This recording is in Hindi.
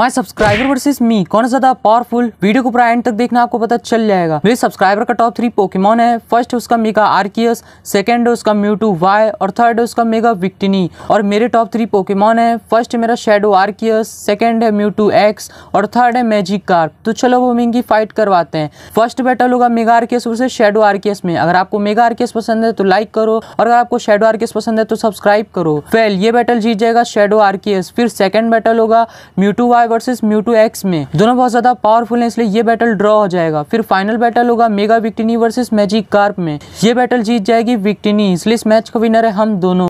माय सब्सक्राइबर वर्सेस मी कौन ज्यादा पावरफुल वीडियो को पूरा एंड तक देखना आपको पता चल जाएगा मेरे सब्सक्राइबर का टॉप थ्री पोकेमोन है फर्स्ट उसका मेगा आर्कियस सेकंड है उसका म्यूटू वाई और थर्ड है उसका मेगा विक्टिनी और मेरे टॉप थ्री पोकेमोन है फर्स्ट मेरा शेडो आर्कियस सेकेंड है म्यूटू एक्स और थर्ड है मैजिक कार्प तो चलो वो हम फाइट करवाते हैं फर्स्ट बैटल होगा mega Arceus versus shadow Arceus में अगर आपको मेगा आर्कियस पसंद है तो लाइक करो और अगर आपको शेडो आर्कियस पसंद है तो सब्सक्राइब करो फेल ये बैटल जीत जाएगा शेडो आर्कियस फिर सेकेंड बैटल होगा Mewtwo Y versus Mewtwo X में दोनों बहुत ज्यादा पावरफुल है इसलिए ये बैटल ड्रॉ हो जाएगा फिर फाइनल बैटल होगा mega Victini versus Magikarp में ये बैटल जीत जाएगी विक्टिनी इसलिए इस मैच का विनर है हम दोनों